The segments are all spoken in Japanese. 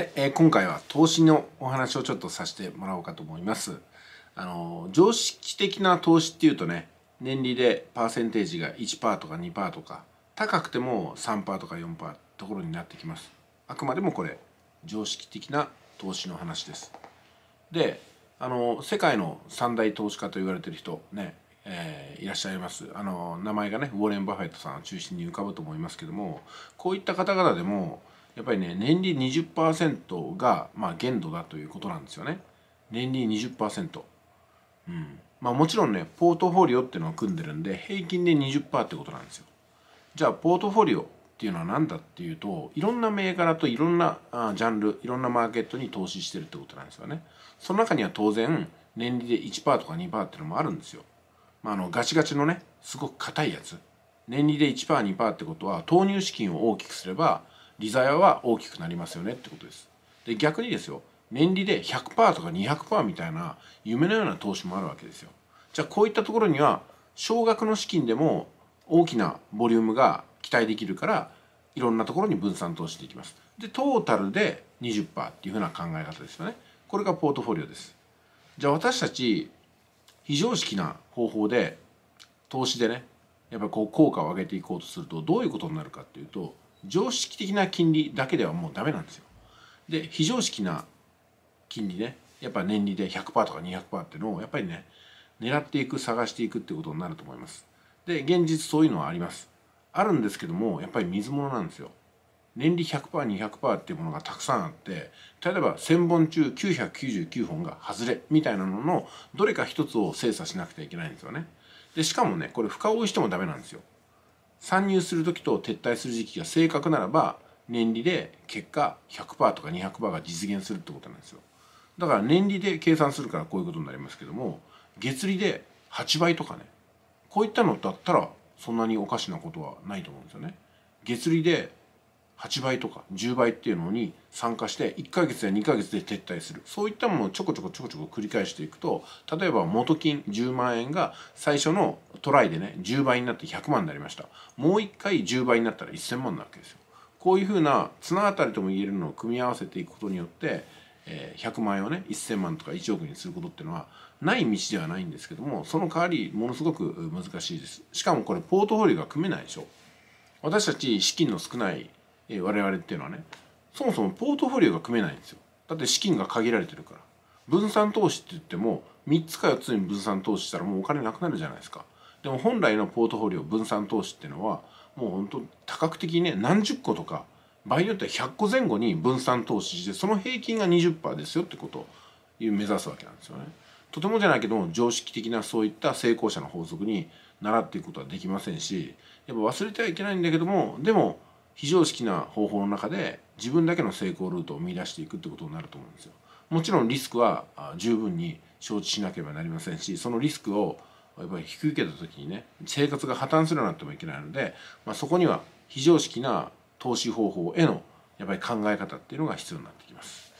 はい、えー、今回は投資のお話をちょっとさせてもらおうかと思います。あの常識的な投資っていうとね年利でパーセンテージが1%とか2%とか高くても3%とか4%ところになってきます。あくまでもこれ常識的な投資の話です。であの世界の三大投資家と言われてる人ね、えー、いらっしゃいますあの名前がねウォーレン・バフェットさんを中心に浮かぶと思いますけどもこういった方々でもやっぱりね年利20%が、まあ、限度だということなんですよね年利20%うんまあもちろんねポートフォリオっていうのは組んでるんで平均で20%ってことなんですよじゃあポートフォリオっていうのは何だっていうといろんな銘柄といろんなあジャンルいろんなマーケットに投資してるってことなんですよねその中には当然年利で1%とか2%っていうのもあるんですよ、まあ、あのガチガチのねすごく硬いやつ年利で 1%2% ってことは投入資金を大きくすれば利ザヤは大きくなりますよねってことです。で逆にですよ年利で100%とか200%みたいな夢のような投資もあるわけですよ。じゃあこういったところには少額の資金でも大きなボリュームが期待できるからいろんなところに分散投資できます。でトータルで20%っていうふうな考え方ですよね。これがポートフォリオです。じゃあ私たち非常識な方法で投資でねやっぱりこう効果を上げていこうとするとどういうことになるかっていうと常識的な金利だけではもうダメなんですよ。で非常識な金利ねやっぱ年利で100%とか200%っていうのをやっぱりね狙っていく探していくってことになると思います。で現実そういうのはあります。あるんですけどもやっぱり水物なんですよ。年利 100%200% っていうものがたくさんあって例えば1,000本中999本が外れみたいなののどれか一つを精査しなくてはいけないんですよね。でしかもねこれ深追いしてもダメなんですよ。参入する時と撤退する時期が正確ならば年利で結果100%とか200%が実現するってことなんですよだから年利で計算するからこういうことになりますけども月利で8倍とかねこういったのだったらそんなにおかしなことはないと思うんですよね月利で8倍とか10倍っていうのに参加して1ヶ月や2ヶ月で撤退するそういったものをちょこちょこちょこちょこ繰り返していくと例えば元金10万円が最初のトライでね10倍になって100万になりましたもう一回10倍になったら1000万なわけですよこういうふうな綱渡りとも言えるのを組み合わせていくことによって100万円をね1,000万とか1億にすることっていうのはない道ではないんですけどもその代わりものすごく難しいですしかもこれポートフォリオが組めないでしょ私たち資金の少ない我々っていうのはねそもそもポートフォリオが組めないんですよだって資金が限られてるから分散投資って言っても3つか4つに分散投資したらもうお金なくなるじゃないですかでも本来のポートフォリオ分散投資っていうのはもう本当多角的にね何十個とか場合によっては100個前後に分散投資してその平均が20%ですよってことを目指すわけなんですよね。とてもじゃないけども常識的なそういった成功者の法則に習っていくことはできませんしやっぱ忘れてはいけないんだけどもでも非常識な方法の中で自分だけの成功ルートを見出していくってことになると思うんですよ。もちろんリスクは十分に承知しなければなりませんしそのリスクをやっぱり引き受けた時にね生活が破綻するようになってもいけないので、まあ、そこには非常識な投資方法へのやっぱり考え方っていうのが必要になってきます。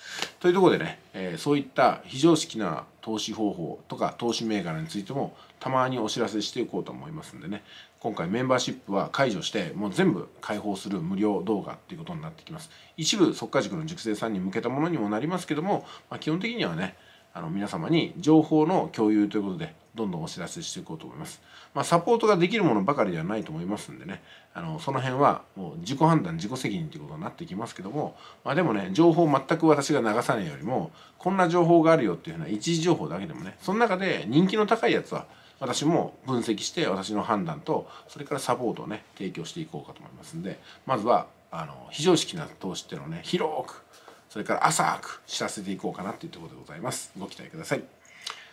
というところでね、えー、そういった非常識な投資方法とか投資銘柄についてもたまにお知らせしていこうと思いますんでね今回メンバーシップは解除してもう全部開放する無料動画っていうことになってきます一部即価塾の塾生さんに向けたものにもなりますけども、まあ、基本的にはねあの皆様に情報の共有ということでどんどんお知らせしていこうと思います。まあ、サポートができるものばかりではないと思いますんでね、あのその辺はもう自己判断、自己責任ということになってきますけども、まあ、でもね、情報を全く私が流さないよりも、こんな情報があるよっていうのうな一時情報だけでもね、その中で人気の高いやつは、私も分析して私の判断とそれからサポートをね提供していこうかと思いますんでまずはあの非常識な投資っていうのをね広くそれから浅く知らせていこうかなっていうところでございますご期待ください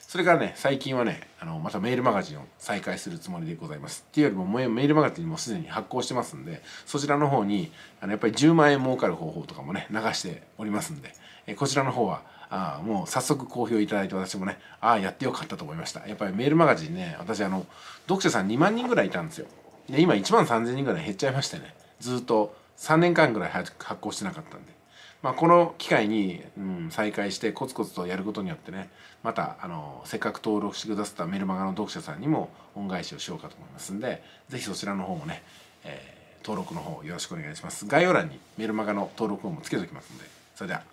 それからね最近はねあのまたメールマガジンを再開するつもりでございますっていうよりもメールマガジンもすでに発行してますんでそちらの方にあのやっぱり10万円儲かる方法とかもね流しておりますんでえこちらの方はあもう早速好評いただいて私もねああやってよかったと思いましたやっぱりメールマガジンね私あの読者さん2万人ぐらいいたんですよで今1万3000人ぐらい減っちゃいましてねずっと3年間ぐらい発行してなかったんでまあ、この機会に、うん、再開してコツコツとやることによってねまたあのせっかく登録してくださったメルマガの読者さんにも恩返しをしようかと思いますんで是非そちらの方もね、えー、登録の方よろしくお願いします概要欄にメルマガの登録をもつけておきますんでそれでは